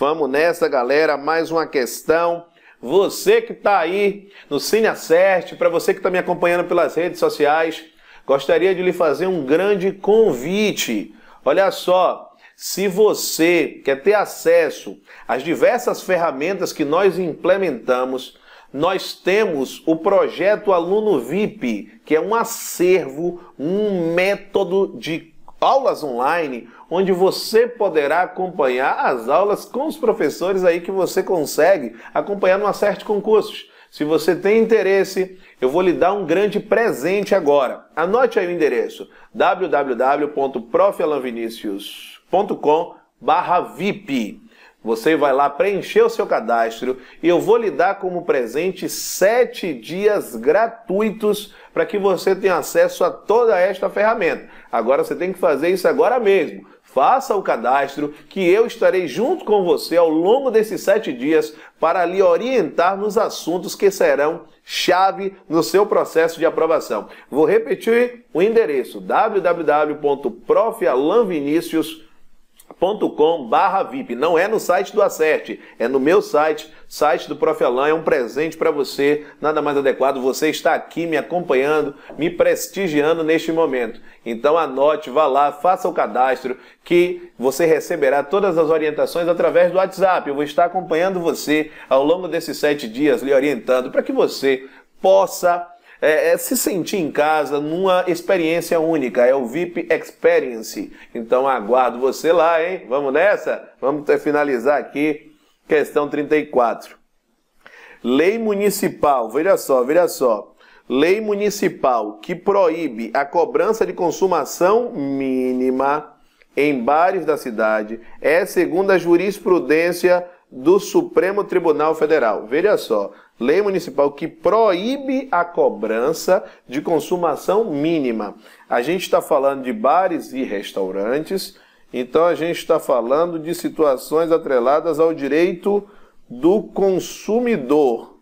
Vamos nessa, galera. Mais uma questão. Você que está aí no Cine para você que está me acompanhando pelas redes sociais, gostaria de lhe fazer um grande convite. Olha só, se você quer ter acesso às diversas ferramentas que nós implementamos, nós temos o projeto Aluno VIP, que é um acervo, um método de aulas online, onde você poderá acompanhar as aulas com os professores aí que você consegue acompanhar no Acerte Concursos. Se você tem interesse, eu vou lhe dar um grande presente agora. Anote aí o endereço www.profalanvinicius.com VIP. Você vai lá preencher o seu cadastro e eu vou lhe dar como presente sete dias gratuitos para que você tenha acesso a toda esta ferramenta. Agora você tem que fazer isso agora mesmo. Faça o cadastro que eu estarei junto com você ao longo desses sete dias para lhe orientar nos assuntos que serão chave no seu processo de aprovação. Vou repetir o endereço www.profalanvinicius.com prof.alain.com/vip. Não é no site do Acerte, é no meu site, site do Prof Alain, é um presente para você, nada mais adequado. Você está aqui me acompanhando, me prestigiando neste momento. Então anote, vá lá, faça o cadastro que você receberá todas as orientações através do WhatsApp. Eu vou estar acompanhando você ao longo desses sete dias, lhe orientando para que você possa é, é, se sentir em casa numa experiência única, é o VIP Experience. Então aguardo você lá, hein? Vamos nessa? Vamos finalizar aqui, questão 34. Lei municipal, veja só, veja só. Lei municipal que proíbe a cobrança de consumação mínima em bares da cidade é segundo a jurisprudência do Supremo Tribunal Federal. Veja só, lei municipal que proíbe a cobrança de consumação mínima. A gente está falando de bares e restaurantes, então a gente está falando de situações atreladas ao direito do consumidor.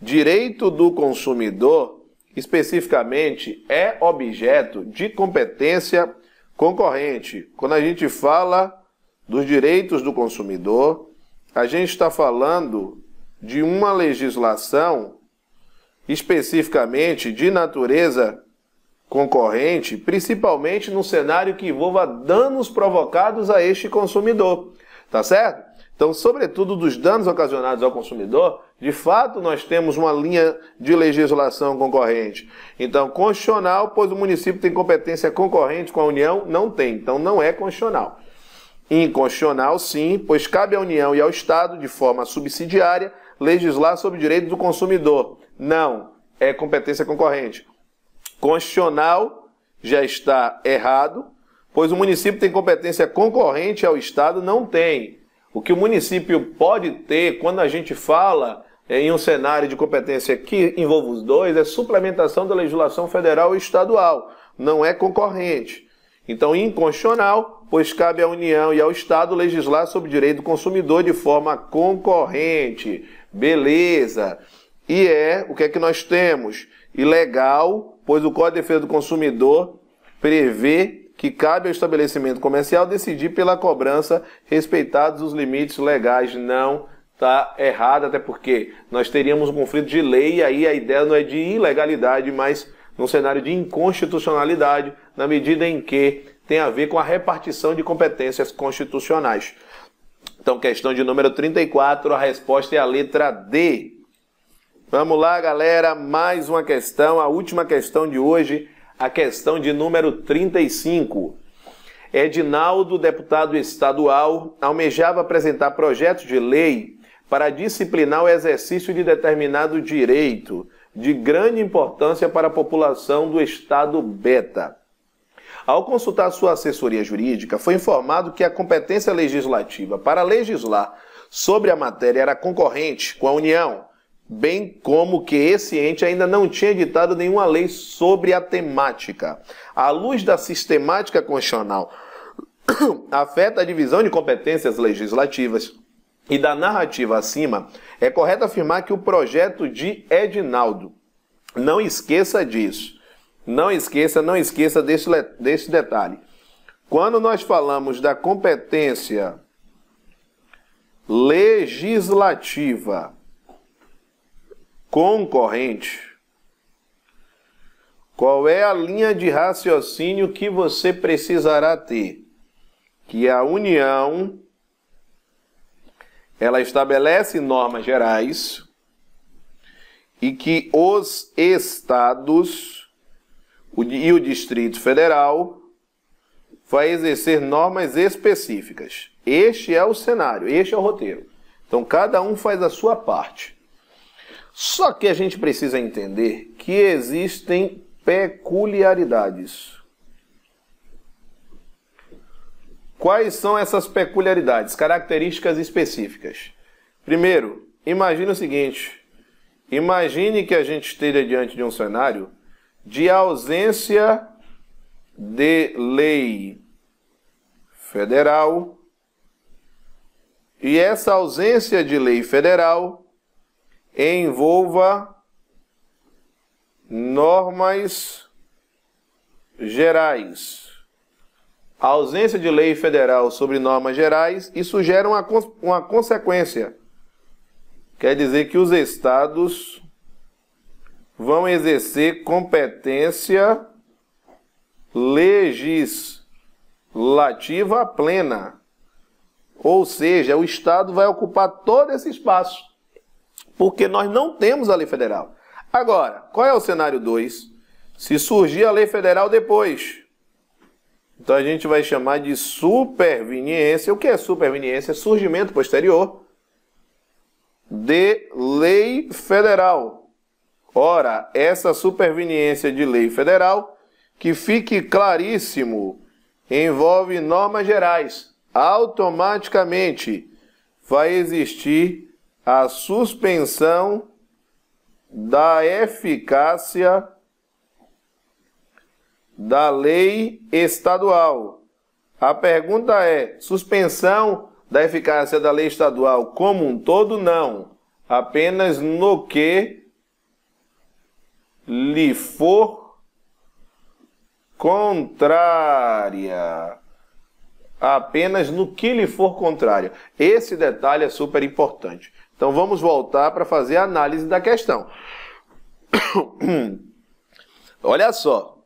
Direito do consumidor, especificamente, é objeto de competência concorrente. Quando a gente fala dos direitos do consumidor, a gente está falando de uma legislação especificamente de natureza concorrente, principalmente no cenário que envolva danos provocados a este consumidor, tá certo? Então, sobretudo dos danos ocasionados ao consumidor, de fato nós temos uma linha de legislação concorrente. Então, constitucional, pois o município tem competência concorrente com a União, não tem. Então, não é constitucional. Inconstitucional, sim, pois cabe à União e ao Estado, de forma subsidiária, legislar sobre o direito do consumidor. Não, é competência concorrente. Constitucional já está errado, pois o município tem competência concorrente ao Estado, não tem. O que o município pode ter quando a gente fala é, em um cenário de competência que envolve os dois é suplementação da legislação federal e estadual, não é concorrente. Então, inconstitucional pois cabe à União e ao Estado legislar sobre o direito do consumidor de forma concorrente. Beleza. E é o que é que nós temos? Ilegal, pois o Código de Defesa do Consumidor prevê que cabe ao estabelecimento comercial decidir pela cobrança respeitados os limites legais. Não está errado, até porque nós teríamos um conflito de lei, e aí a ideia não é de ilegalidade, mas num cenário de inconstitucionalidade, na medida em que tem a ver com a repartição de competências constitucionais. Então, questão de número 34, a resposta é a letra D. Vamos lá, galera, mais uma questão, a última questão de hoje, a questão de número 35. Edinaldo, deputado estadual, almejava apresentar projeto de lei para disciplinar o exercício de determinado direito de grande importância para a população do estado Beta. Ao consultar sua assessoria jurídica, foi informado que a competência legislativa para legislar sobre a matéria era concorrente com a União, bem como que esse ente ainda não tinha editado nenhuma lei sobre a temática. À luz da sistemática constitucional, afeta a divisão de competências legislativas e da narrativa acima, é correto afirmar que o projeto de Edinaldo, não esqueça disso, não esqueça, não esqueça desse, desse detalhe. Quando nós falamos da competência legislativa concorrente, qual é a linha de raciocínio que você precisará ter? Que a União ela estabelece normas gerais e que os estados e o Distrito Federal vai exercer normas específicas. Este é o cenário, este é o roteiro. Então cada um faz a sua parte. Só que a gente precisa entender que existem peculiaridades. Quais são essas peculiaridades, características específicas? Primeiro, imagine o seguinte: imagine que a gente esteja diante de um cenário de ausência de lei federal. E essa ausência de lei federal envolva normas gerais. A ausência de lei federal sobre normas gerais, isso gera uma, uma consequência. Quer dizer que os estados vão exercer competência legislativa plena. Ou seja, o Estado vai ocupar todo esse espaço, porque nós não temos a lei federal. Agora, qual é o cenário 2? Se surgir a lei federal depois. Então a gente vai chamar de superveniência. O que é superveniência? Surgimento posterior de lei federal. Ora, essa superveniência de lei federal, que fique claríssimo, envolve normas gerais. Automaticamente vai existir a suspensão da eficácia da lei estadual. A pergunta é: suspensão da eficácia da lei estadual como um todo? Não. Apenas no que lhe for contrária. Apenas no que lhe for contrária Esse detalhe é super importante. Então vamos voltar para fazer a análise da questão. Olha só.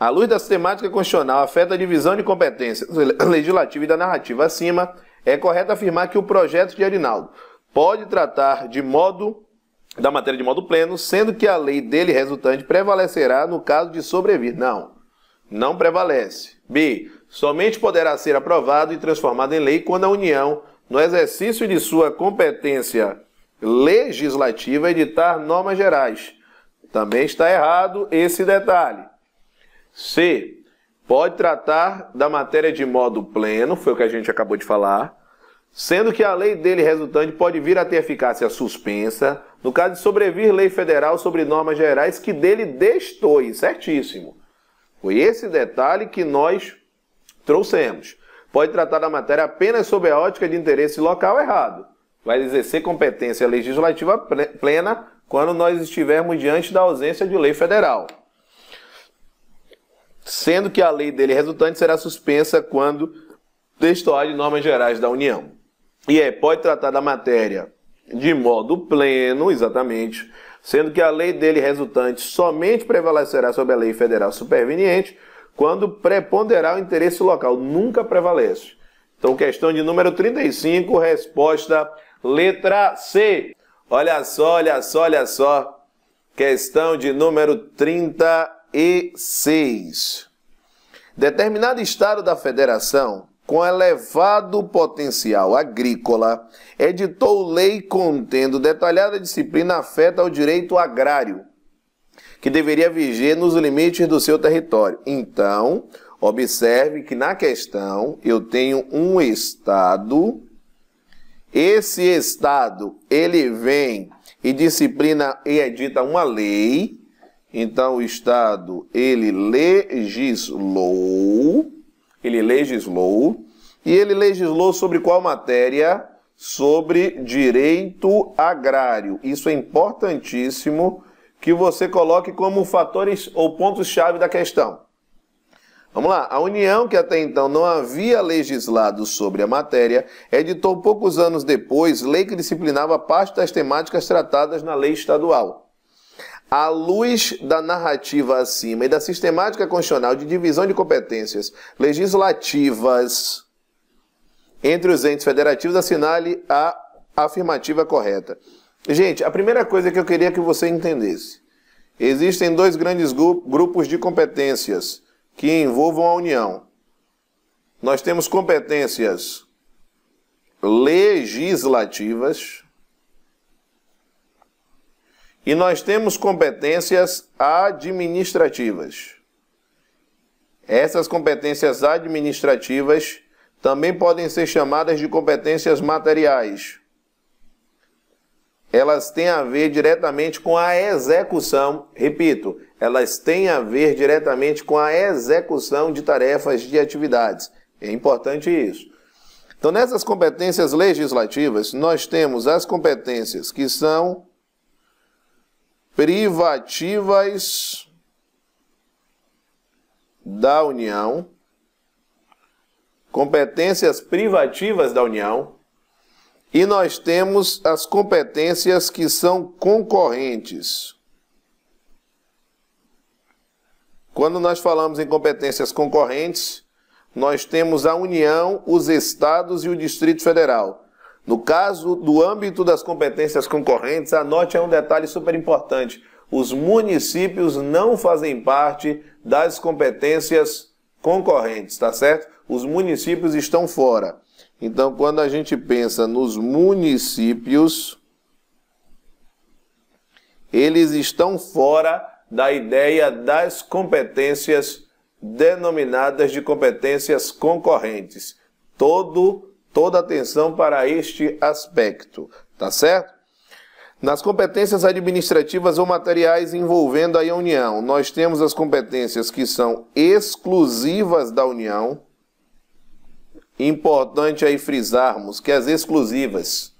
À luz da sistemática constitucional afeta a divisão de competências legislativa e da narrativa acima, é correto afirmar que o projeto de Arinaldo pode tratar de modo da matéria de modo pleno, sendo que a lei dele resultante prevalecerá no caso de sobrevir. Não, não prevalece. B. Somente poderá ser aprovado e transformado em lei quando a União, no exercício de sua competência legislativa, editar normas gerais. Também está errado esse detalhe. C. Pode tratar da matéria de modo pleno, foi o que a gente acabou de falar sendo que a lei dele resultante pode vir a ter eficácia suspensa no caso de sobrevir lei federal sobre normas gerais que dele destoie, certíssimo. Foi esse detalhe que nós trouxemos. Pode tratar da matéria apenas sob a ótica de interesse local errado. Vai exercer competência legislativa plena quando nós estivermos diante da ausência de lei federal. Sendo que a lei dele resultante será suspensa quando destoar de normas gerais da União. E é, pode tratar da matéria de modo pleno, exatamente, sendo que a lei dele resultante somente prevalecerá sobre a lei federal superveniente quando preponderar o interesse local, nunca prevalece. Então, questão de número 35, resposta letra C. Olha só, olha só, olha só. Questão de número 36. Determinado estado da federação com elevado potencial agrícola, editou lei contendo detalhada disciplina afeta ao direito agrário, que deveria viger nos limites do seu território. Então, observe que na questão eu tenho um estado esse estado, ele vem e disciplina e edita uma lei. Então o estado, ele legislou ele legislou, e ele legislou sobre qual matéria? Sobre direito agrário. Isso é importantíssimo que você coloque como fatores ou pontos-chave da questão. Vamos lá, a União, que até então não havia legislado sobre a matéria, editou poucos anos depois lei que disciplinava parte das temáticas tratadas na lei estadual à luz da narrativa acima e da sistemática constitucional de divisão de competências legislativas entre os entes federativos, assinale a afirmativa correta. Gente, a primeira coisa que eu queria que você entendesse: existem dois grandes grupos de competências que envolvam a União. Nós temos competências legislativas e nós temos competências administrativas. Essas competências administrativas também podem ser chamadas de competências materiais. Elas têm a ver diretamente com a execução, repito, elas têm a ver diretamente com a execução de tarefas de atividades. É importante isso. Então, nessas competências legislativas, nós temos as competências que são privativas da União, competências privativas da União, e nós temos as competências que são concorrentes. Quando nós falamos em competências concorrentes, nós temos a União, os estados e o Distrito Federal. No caso do âmbito das competências concorrentes, anote é um detalhe super importante. Os municípios não fazem parte das competências concorrentes, tá certo? Os municípios estão fora. Então, quando a gente pensa nos municípios, eles estão fora da ideia das competências denominadas de competências concorrentes. Todo toda atenção para este aspecto, tá certo? Nas competências administrativas ou materiais envolvendo a União, nós temos as competências que são exclusivas da União. Importante aí frisarmos que as exclusivas,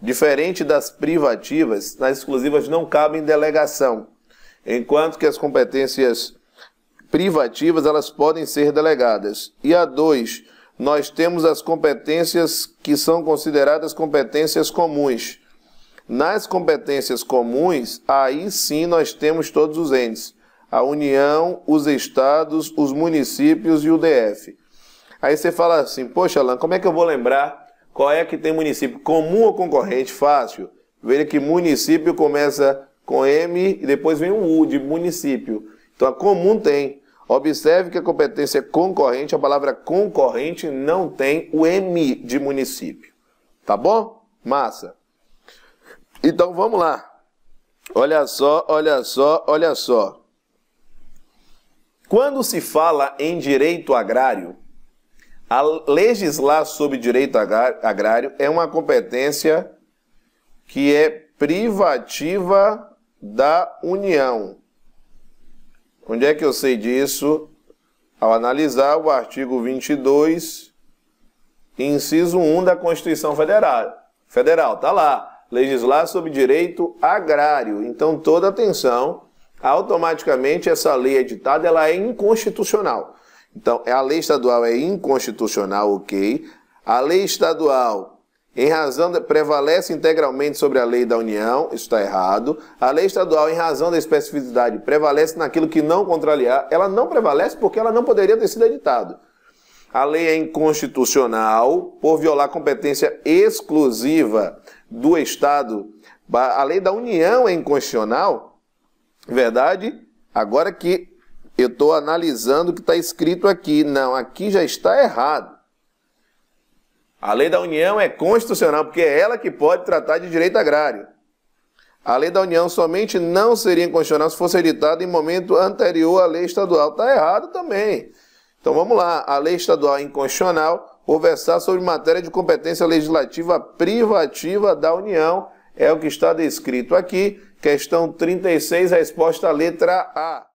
diferente das privativas, nas exclusivas não cabem delegação, enquanto que as competências privativas elas podem ser delegadas. E a 2, nós temos as competências que são consideradas competências comuns. Nas competências comuns, aí sim nós temos todos os entes: a União, os estados, os municípios e o DF. Aí você fala assim: Poxa, Alan, como é que eu vou lembrar qual é que tem município comum ou concorrente? Fácil. Veja que município começa com M e depois vem o U de município. Então a comum tem. Observe que a competência é concorrente, a palavra concorrente não tem o M de município. Tá bom? Massa. Então vamos lá. Olha só, olha só, olha só. Quando se fala em direito agrário, a legislar sobre direito agrário é uma competência que é privativa da União. Onde é que eu sei disso? Ao analisar o artigo 22, inciso 1 da Constituição Federal. Federal, tá lá. Legislar sobre direito agrário. Então, toda atenção, automaticamente essa lei editada ela é inconstitucional. Então, é a lei estadual é inconstitucional, ok. A lei estadual em razão de, prevalece integralmente sobre a lei da União, isso está errado. A lei estadual, em razão da especificidade, prevalece naquilo que não contrariar, ela não prevalece porque ela não poderia ter sido editada. A lei é inconstitucional por violar competência exclusiva do Estado. A lei da União é inconstitucional, verdade? Agora que eu estou analisando o que está escrito aqui. Não, aqui já está errado. A lei da União é constitucional, porque é ela que pode tratar de direito agrário. A lei da União somente não seria inconstitucional se fosse editada em momento anterior à lei estadual. Está errado também. Então vamos lá. A lei estadual é inconstitucional ou versar sobre matéria de competência legislativa privativa da União. É o que está descrito aqui. Questão 36, resposta letra A.